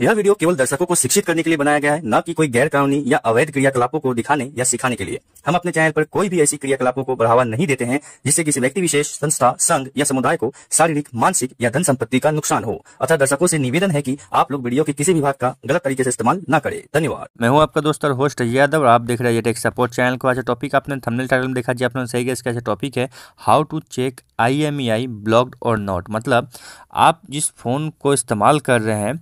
यह वीडियो केवल दर्शकों को शिक्षित करने के लिए बनाया गया है न कि कोई गैर कानूनी या अवैध क्रियाकलापों को दिखाने या सिखाने के लिए हम अपने चैनल पर कोई भी ऐसी क्रियाकलापों को बढ़ावा नहीं देते हैं जिससे किसी व्यक्ति विशेष संस्था संघ या समुदाय को शारीरिक मानसिक या धन संपत्ति का नुकसान हो अतः दर्शकों से निवेदन है की आप लोग वीडियो के किसी भी भाग का गलत तरीके से इस्तेमाल न करें धन्यवाद मैं हूँ आपका दोस्त और होस्ट यादव आप देख रहे हैं सपोर्ट चैनल को आज टॉपिक आपने थंबनेल टाइटल देखा जी आपने सही गया इसका टॉपिक है how to check I M E I blocked or not मतलब आप जिस फ़ोन को इस्तेमाल कर रहे हैं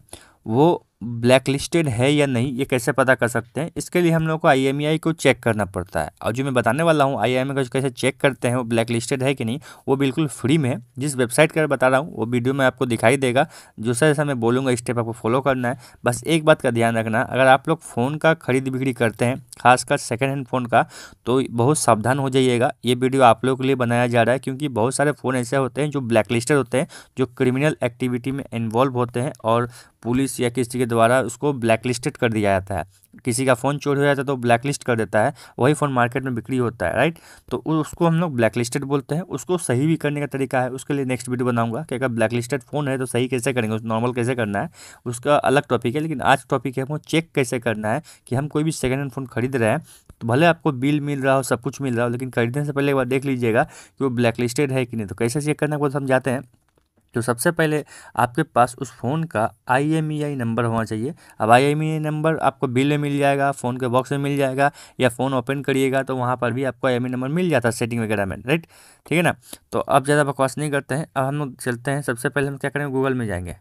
whoa ब्लैक लिस्टेड है या नहीं ये कैसे पता कर सकते हैं इसके लिए हम लोग को आई e को चेक करना पड़ता है और जो मैं बताने वाला हूँ आई e को कैसे चेक करते हैं वो ब्लैक लिस्टेड है कि नहीं वो बिल्कुल फ्री में है जिस वेबसाइट का बता रहा हूँ वो वीडियो में आपको दिखाई देगा जैसा जैसा मैं बोलूँगा स्टेप आपको फॉलो करना है बस एक बात का ध्यान रखना अगर आप लोग फ़ोन का खरीद बिक्री करते हैं खासकर सेकेंड हैंड फ़ोन का तो बहुत सावधान हो जाइएगा ये वीडियो आप लोगों के लिए बनाया जा रहा है क्योंकि बहुत सारे फ़ोन ऐसे होते हैं जो ब्लैक लिस्टेड होते हैं जो क्रिमिनल एक्टिविटी में इन्वॉल्व होते हैं और पुलिस या किसी के द्वारा उसको ब्लैकलिस्टेड कर दिया जाता है किसी का फ़ोन चोरी हो जाता है तो ब्लैकलिस्ट कर देता है वही फ़ोन मार्केट में बिक्री होता है राइट तो उसको हम लोग ब्लैकलिस्टेड बोलते हैं उसको सही भी करने का तरीका है उसके लिए नेक्स्ट वीडियो बनाऊंगा कि अगर ब्लैकलिस्टेड फ़ोन है तो सही कैसे करेंगे नॉर्मल कैसे करना है उसका अलग टॉपिक है लेकिन आज टॉपिक है वो चेक कैसे करना है कि हम कोई भी सेकेंड हैंड फ़ोन खरीद रहे हैं तो भले आपको बिल मिल रहा हो सब कुछ मिल रहा हो लेकिन खरीदने से पहले एक बार देख लीजिएगा कि वो ब्लैकलिस्टेड है कि नहीं तो कैसे चेक करना हम समझाते हैं तो सबसे पहले आपके पास उस फ़ोन का आईएमईआई e नंबर होना चाहिए अब आईएमईआई e नंबर आपको बिल में मिल जाएगा फ़ोन के बॉक्स में मिल जाएगा या फ़ोन ओपन करिएगा तो वहाँ पर भी आपको आई e नंबर मिल जाता है सेटिंग वगैरह में राइट ठीक है ना तो अब ज़्यादा बकवास नहीं करते हैं अब हम लोग चलते हैं सबसे पहले हम क्या करेंगे गूगल में जाएंगे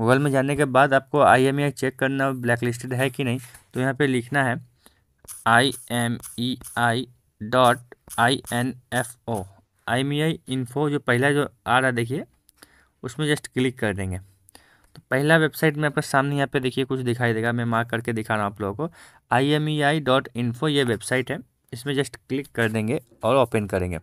गूगल में जाने के बाद आपको आई चेक करना ब्लैक लिस्टेड है कि नहीं तो यहाँ पर लिखना है I M E I dot I N F O I M E I info जो पहला जो आ रहा है देखिए उसमें जस्ट क्लिक कर देंगे तो पहला वेबसाइट में आपके सामने यहाँ पे देखिए कुछ दिखाई देगा मैं मार्क करके दिखा रहा हूँ आप लोगों को I M E I dot info ये वेबसाइट है इसमें जस्ट क्लिक कर देंगे और ओपन करेंगे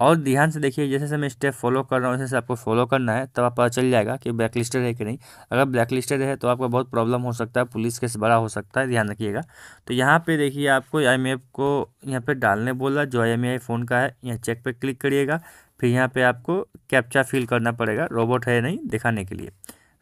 और ध्यान से देखिए जैसे जैसे मैं स्टेप फॉलो कर रहा हूँ जैसे आपको फॉलो करना है तब आप पता चल जाएगा कि ब्लैक लिस्टेड है कि नहीं अगर ब्लैक लिस्टेड है तो आपको बहुत प्रॉब्लम हो सकता है पुलिस केस बड़ा हो सकता है ध्यान रखिएगा तो यहाँ पे देखिए आपको आई को यहाँ पे डालने बोला जो आई फ़ोन का है यहाँ चेक पर क्लिक करिएगा फिर यहाँ पर आपको कैप्चा फिल करना पड़ेगा रोबोट है नहीं दिखाने के लिए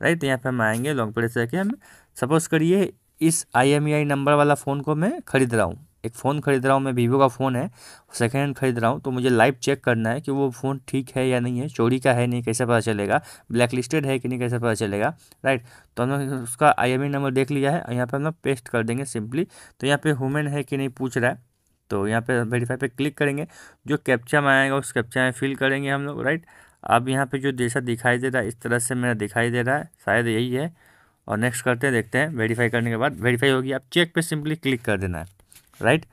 राइट तो यहाँ पर हम आएँगे लॉन्ग पेड से हम सपोज करिए इस आई नंबर वाला फ़ोन को मैं ख़रीद रहा हूँ एक फ़ोन ख़रीद रहा हूँ मैं वीवो का फ़ोन है सेकेंड हैंड खरीद रहा हूँ तो मुझे लाइव चेक करना है कि वो फ़ोन ठीक है या नहीं है चोरी का है नहीं कैसे पता चलेगा ब्लैक लिस्टेड है कि नहीं कैसे पता चलेगा राइट तो हमने उसका आई e नंबर देख लिया है यहाँ पर हम पेस्ट कर देंगे सिंपली तो यहाँ पर हुमेन है कि नहीं पूछ रहा है तो यहाँ पर वेरीफाई पर क्लिक करेंगे जो कैप्चा में आएगा उस कैप्चा में फिल करेंगे हम लोग राइट अब यहाँ पर जो जैसा दिखाई दे रहा है इस तरह से मेरा दिखाई दे रहा है शायद यही है और नेक्स्ट करते हैं देखते हैं वेरीफाई करने के बाद वेरीफाई होगी आप चेक पे सिंपली क्लिक कर देना है राइट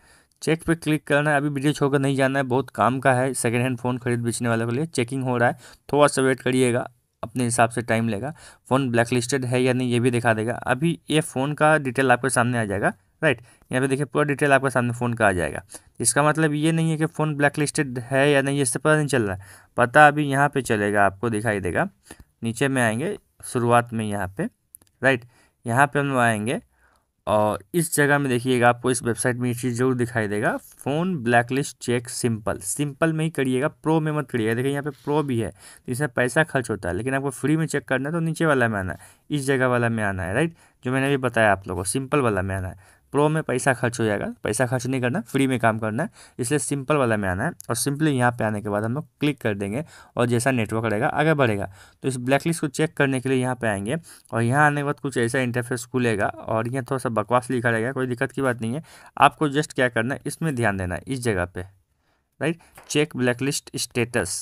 चेक पे क्लिक करना है अभी वीडियो छोड़कर नहीं जाना है बहुत काम का है सेकेंड हैंड फ़ोन खरीद बेचने वाले के लिए चेकिंग हो रहा है थोड़ा सा वेट करिएगा अपने हिसाब से टाइम लेगा फ़ोन ब्लैक लिस्टेड है या नहीं ये भी दिखा देगा अभी ये फ़ोन का डिटेल आपके सामने आ जाएगा राइट यहाँ पे देखिए पूरा डिटेल आपके सामने फ़ोन का आ जाएगा इसका मतलब ये नहीं है कि फ़ोन ब्लैक लिस्टेड है या नहीं इससे पता नहीं चल रहा है पता अभी यहाँ पे चलेगा आपको दिखाई देगा नीचे में आएंगे शुरुआत में यहाँ पे राइट यहाँ पे हम आएंगे और इस जगह में देखिएगा आपको इस वेबसाइट में ये चीज़ जरूर दिखाई देगा phone blacklist check simple simple में ही करिएगा प्रो में मत करिएगा देखिए यहाँ पे प्रो भी है तो इसमें पैसा खर्च होता है लेकिन आपको फ्री में चेक करना है तो नीचे वाला में आना है इस जगह वाला में आना है राइट जो मैंने अभी बताया आप लोगों को सिंपल वाला में आना है प्रो में पैसा खर्च हो जाएगा पैसा खर्च नहीं करना फ्री में काम करना है इसलिए सिंपल वाला में आना है और सिंपली यहाँ पे आने के बाद हम लोग क्लिक कर देंगे और जैसा नेटवर्क रहेगा आगे बढ़ेगा तो इस ब्लैक लिस्ट को चेक करने के लिए यहाँ पे आएंगे और यहाँ आने के बाद कुछ ऐसा इंटरफेस खुलेगा और यहाँ थोड़ा सा बकवास लिखा रहेगा कोई दिक्कत की बात नहीं है आपको जस्ट क्या करना है इसमें ध्यान देना है इस जगह पर right check blacklist status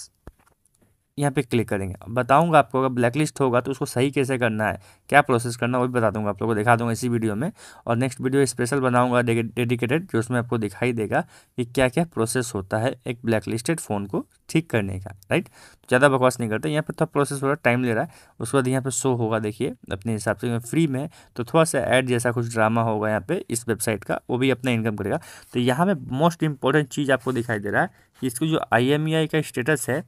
यहाँ पे क्लिक करेंगे बताऊंगा आपको अगर ब्लैक लिस्ट होगा तो उसको सही कैसे करना है क्या प्रोसेस करना है वो भी बता दूंगा आप लोगों को दिखा दूंगा इसी वीडियो में और नेक्स्ट वीडियो स्पेशल बनाऊंगा डेडिकेटेड जो उसमें आपको दिखाई देगा कि क्या क्या प्रोसेस होता है एक ब्लैक लिस्टेड फ़ोन को ठीक करने का राइट तो ज़्यादा बकवास नहीं करते यहाँ पर थोड़ा प्रोसेस हो रहा है टाइम ले रहा है उसके बाद यहाँ पर शो होगा देखिए अपने हिसाब से फ्री में तो थोड़ा सा ऐड जैसा कुछ ड्रामा होगा यहाँ पर इस वेबसाइट का वो भी अपना इनकम करेगा तो यहाँ पर मोस्ट इंपॉर्टेंट चीज़ आपको दिखाई दे रहा है कि इसको जो आई e का स्टेटस है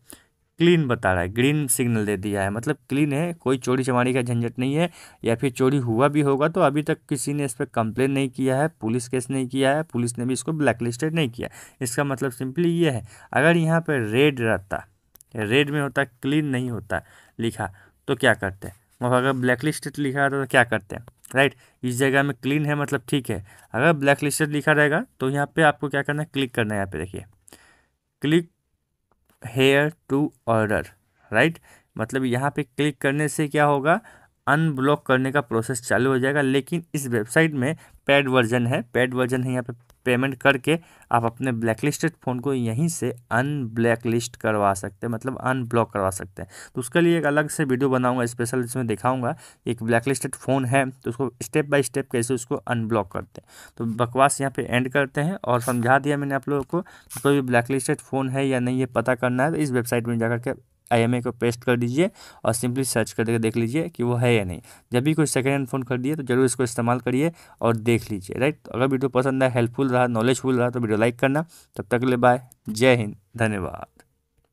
क्लीन बता रहा है ग्रीन सिग्नल दे दिया है मतलब क्लीन है कोई चोरी चमारी का झंझट नहीं है या फिर चोरी हुआ भी होगा तो अभी तक किसी ने इस पर कंप्लेन नहीं किया है पुलिस केस नहीं किया है पुलिस ने भी इसको ब्लैक लिस्टेड नहीं किया इसका मतलब सिंपली ये है अगर यहाँ पर रेड रहता रेड में होता क्लीन नहीं होता लिखा तो क्या करते हैं अगर ब्लैक लिस्टेड लिखा रहता तो क्या करते हैं राइट इस जगह में क्लीन है मतलब ठीक है अगर ब्लैक लिस्टेड लिखा रहेगा तो यहाँ पे आपको क्या करना है क्लिक करना है यहाँ पे देखिए click here to order right मतलब यहाँ पे क्लिक करने से क्या होगा अनब्लॉक करने का प्रोसेस चालू हो जाएगा लेकिन इस वेबसाइट में पैड वर्जन है पैड वर्जन है यहाँ पे पेमेंट करके आप अपने ब्लैकलिस्टेड फ़ोन को यहीं से अनब्लैकलिस्ट करवा सकते हैं मतलब अनब्लॉक करवा सकते हैं तो उसके लिए एक अलग से वीडियो बनाऊंगा स्पेशल जिसमें दिखाऊंगा एक ब्लैकलिस्टेड फ़ोन है तो उसको स्टेप बाय स्टेप कैसे उसको अनब्लॉक करते हैं तो बकवास यहाँ पे एंड करते हैं और समझा दिया मैंने आप लोगों को कोई भी ब्लैक लिस्टेड फ़ोन है या नहीं ये पता करना है तो इस वेबसाइट में जा के आई को पेस्ट कर दीजिए और सिंपली सर्च करके देख लीजिए कि वो है या नहीं जब भी कोई सेकेंड हैंड फ़ोन खरीदिए तो जरूर इसको इस्तेमाल करिए और देख लीजिए राइट तो अगर वीडियो पसंद आए हेल्पफुल रहा नॉलेजफुल रहा तो वीडियो लाइक करना तब तक के लिए बाय जय हिंद धन्यवाद